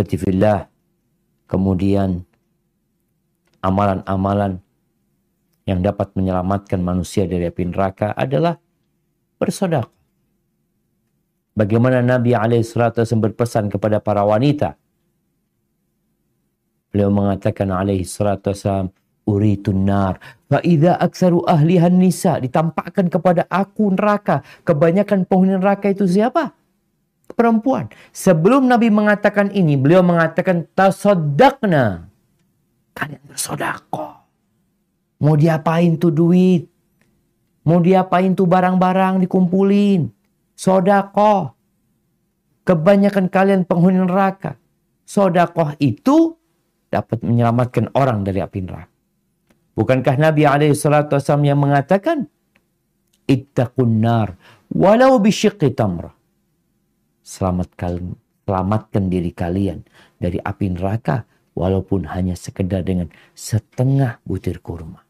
seperti fillah kemudian amalan-amalan yang dapat menyelamatkan manusia dari api neraka adalah bersodak. Bagaimana Nabi Alaihissalam berpesan kepada para wanita? Beliau mengatakan Alaihissalam "Uri uritun nar. idza aksaru ahlihan nisa. Ditampakkan kepada aku neraka. Kebanyakan penghuni neraka itu siapa? perempuan. Sebelum Nabi mengatakan ini, beliau mengatakan tasodakna. Kalian bersodako. Mau diapain tuh duit? Mau diapain tuh barang-barang dikumpulin? Sodako. Kebanyakan kalian penghuni neraka. Sodakoh itu dapat menyelamatkan orang dari api neraka. Bukankah Nabi SAW yang mengatakan, Ittaqun nar, walau bisyikri tamrah selamatkan, selamatkan diri kalian dari api neraka walaupun hanya sekedar dengan setengah butir kurma.